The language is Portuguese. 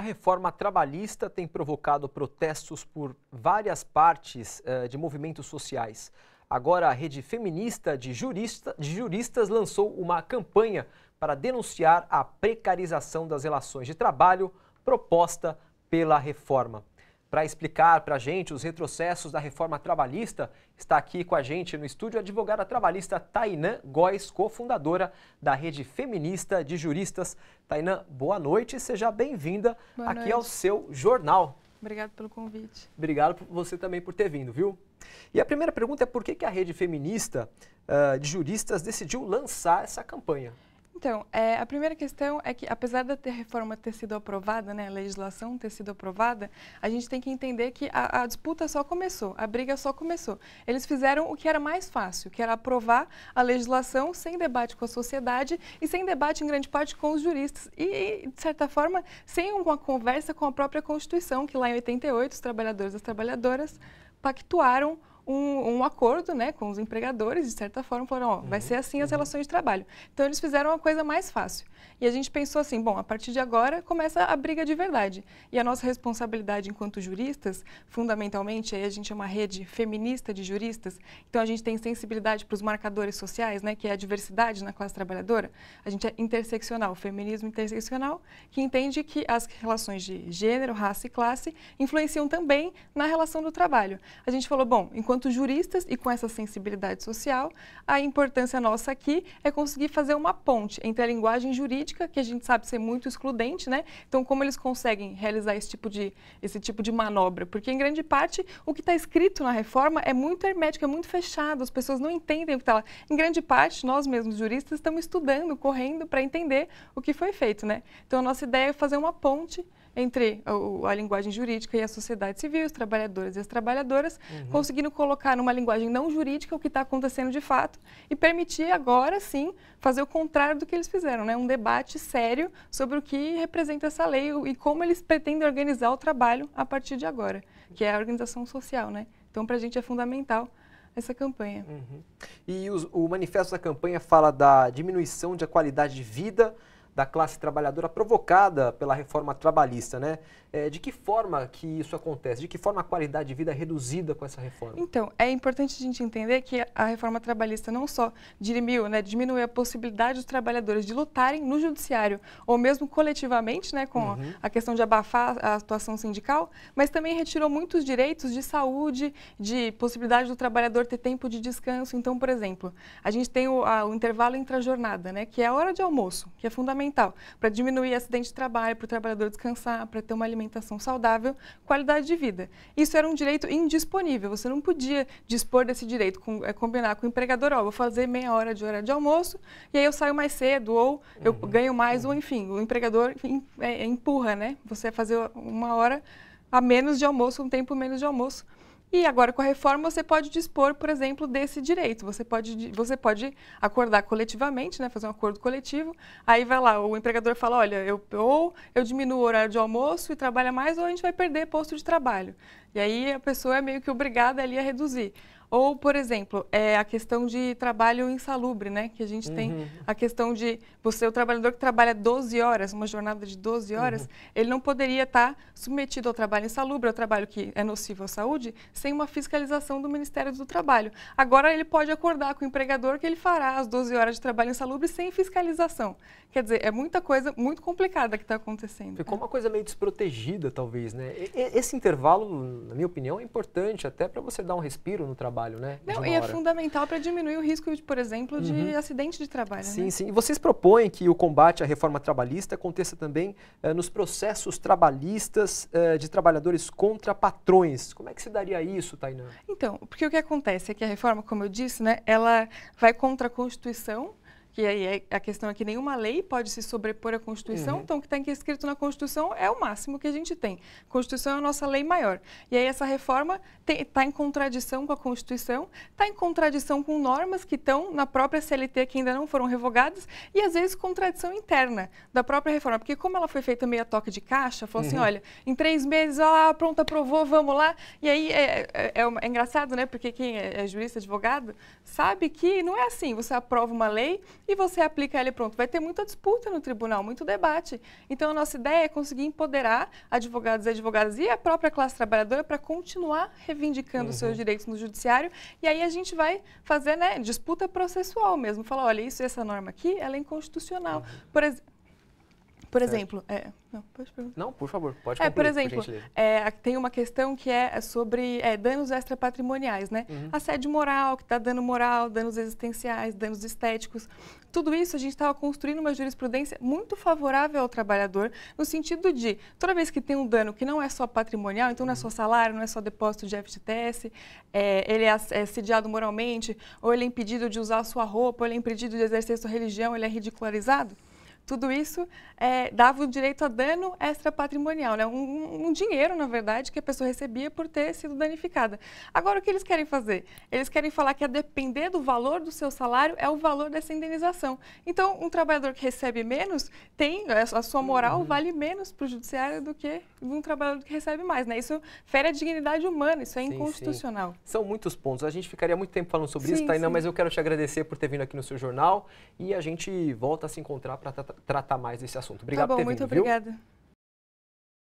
A reforma trabalhista tem provocado protestos por várias partes eh, de movimentos sociais. Agora, a rede feminista de, jurista, de juristas lançou uma campanha para denunciar a precarização das relações de trabalho proposta pela reforma. Para explicar para a gente os retrocessos da reforma trabalhista, está aqui com a gente no estúdio a advogada trabalhista Tainã Góes, cofundadora da Rede Feminista de Juristas. Tainã, boa noite e seja bem-vinda aqui noite. ao seu jornal. Obrigado pelo convite. Obrigado por você também por ter vindo, viu? E a primeira pergunta é por que, que a Rede Feminista uh, de Juristas decidiu lançar essa campanha? Então, é, a primeira questão é que, apesar da reforma ter sido aprovada, né, a legislação ter sido aprovada, a gente tem que entender que a, a, disputa só começou, a briga só começou. Eles fizeram o que era mais fácil, que era aprovar a legislação sem debate com a sociedade e sem debate, em grande parte, com os juristas. E, de certa forma, sem uma conversa com a própria Constituição, que lá em 88 os trabalhadores e as trabalhadoras pactuaram um, um, acordo né, com os empregadores, de certa forma, falaram, ó, vai ser assim as uhum. relações de trabalho. Então, eles fizeram uma coisa mais fácil. E a gente pensou assim, bom, a partir de agora começa a briga de verdade. E a nossa responsabilidade enquanto juristas, fundamentalmente, aí a gente é uma rede feminista de juristas, então a gente tem sensibilidade para os marcadores sociais, né, que é a diversidade na classe trabalhadora. A gente é interseccional, feminismo interseccional, que entende que as relações de gênero, raça e classe influenciam também na relação do trabalho. A gente falou, bom, enquanto enquanto juristas e com essa sensibilidade social, a importância nossa aqui é conseguir fazer uma ponte entre a linguagem jurídica, que a gente sabe ser muito excludente, né? Então, como eles conseguem realizar esse tipo de, esse tipo de manobra? Porque, em grande parte, o que está escrito na reforma é muito hermético, é muito fechado, as pessoas não entendem o que está lá. Em grande parte, nós mesmos juristas estamos estudando, correndo para entender o que foi feito, né? Então, a nossa ideia é fazer uma ponte entre a, a, linguagem jurídica e a sociedade civil, os trabalhadores e as trabalhadoras, uhum. conseguindo colocar numa linguagem não jurídica o que está acontecendo de fato e permitir agora sim fazer o contrário do que eles fizeram, né? um debate sério sobre o que representa essa lei e como eles pretendem organizar o trabalho a partir de agora, que é a organização social. Né? Então, para a gente é fundamental essa campanha. Uhum. E os, o manifesto da campanha fala da diminuição da qualidade de vida da classe trabalhadora provocada pela reforma trabalhista, né? É, de que forma que isso acontece? De que forma a qualidade de vida é reduzida com essa reforma? Então, é importante a gente entender que a reforma trabalhista não só dirimiu, né, diminuiu a possibilidade dos trabalhadores de lutarem no judiciário, ou mesmo coletivamente, né, com uhum. a questão de abafar a atuação sindical, mas também retirou muitos direitos de saúde, de possibilidade do trabalhador ter tempo de descanso. Então, por exemplo, a gente tem o, a, o intervalo intra-jornada, né, que é a hora de almoço, que é fundamental para diminuir acidente de trabalho, para o trabalhador descansar, para ter uma alimentação alimentação saudável, qualidade de vida. Isso era um direito indisponível, você não podia dispor desse direito, com, é, combinar com o empregador, ó, vou fazer meia hora de hora de almoço e aí eu saio mais cedo ou eu uhum. ganho mais, ou enfim, o empregador é, empurra, né? Você é fazer uma hora a menos de almoço, um tempo menos de almoço e agora com a reforma você pode dispor, por exemplo, desse direito. Você pode, você pode acordar coletivamente, né, fazer um acordo coletivo. Aí vai lá, o empregador fala, olha, eu, ou eu diminuo o horário de almoço e trabalha mais, ou a gente vai perder posto de trabalho. E aí a pessoa é meio que obrigada ali a reduzir. Ou, por exemplo, é a questão de trabalho insalubre, né? Que a gente uhum. tem a questão de você, o trabalhador que trabalha 12 horas, uma jornada de 12 horas, uhum. ele não poderia estar tá submetido ao trabalho insalubre, ao trabalho que é nocivo à saúde, sem uma fiscalização do Ministério do Trabalho. Agora ele pode acordar com o empregador que ele fará as 12 horas de trabalho insalubre sem fiscalização. Quer dizer, é muita coisa muito complicada que está acontecendo. Ficou uma coisa meio desprotegida, talvez, né? Esse intervalo na minha opinião, é importante até para você dar um respiro no trabalho, né? Não, e é hora. é fundamental para diminuir o risco, por exemplo, de uhum. acidente de trabalho. Né? Sim, né? sim. E vocês propõem que o combate à reforma trabalhista aconteça também eh, nos processos trabalhistas eh, de trabalhadores contra patrões. Como é que se daria isso, Tainan? Então, porque o que acontece é que a reforma, como eu disse, né, ela vai contra a Constituição que aí é, a questão é que nenhuma lei pode se sobrepor à Constituição, uhum. então o que está escrito na Constituição é o máximo que a gente tem. A Constituição é a nossa lei maior. E aí essa reforma está em contradição com a Constituição, está em contradição com normas que estão na própria CLT que ainda não foram revogadas e às vezes contradição interna da própria reforma, porque como ela foi feita meio a toque de caixa, falou assim, uhum. assim, olha, em três meses, ah, pronto, aprovou, vamos lá. E aí é, é, é, é, é engraçado, né? Porque quem é, é jurista, advogado, sabe que não é assim. Você aprova uma lei, e você aplica ele pronto. Vai ter muita disputa no tribunal, muito debate. Então, a nossa ideia é conseguir empoderar advogados e advogadas e a própria classe trabalhadora para continuar reivindicando uhum. seus direitos no judiciário. E aí a gente vai fazer né, disputa processual mesmo. Falar, olha, isso, essa norma aqui, ela é inconstitucional. Uhum. Por exemplo, por exemplo, é. não, pode perguntar. Não, por favor, pode concluir, É, por exemplo, por é, tem uma questão que é sobre é, danos extrapatrimoniais, né? Uhum. Assédio moral, que dá tá dano moral, danos existenciais, danos estéticos. Tudo isso a gente estava construindo uma jurisprudência muito favorável ao trabalhador, no sentido de, toda vez que tem um dano que não é só patrimonial, então não é só uhum. salário, não é só depósito de FGTS, é, ele é assediado é moralmente, ou ele é impedido de usar a sua roupa, ou ele é impedido de exercer sua religião, ele é ridicularizado, tudo isso é, dava o direito a dano patrimonial, né? Um, um, dinheiro, na verdade, que a pessoa recebia por ter sido danificada. Agora, o que eles querem fazer? Eles querem falar que a depender do valor do seu salário é o valor dessa indenização. Então, um trabalhador que recebe menos tem né, a sua moral uhum. vale menos para o judiciário do que um trabalhador que recebe mais, né? Isso fere a dignidade humana, isso é sim, inconstitucional. Sim. São muitos pontos. A gente ficaria muito tempo falando sobre sim, isso, Tainá, mas eu quero te agradecer por ter vindo aqui no seu jornal e a gente volta a se encontrar para tratar tratar mais desse assunto. Tá Obrigado tá bom, por ter muito vindo, obrigada. Viu?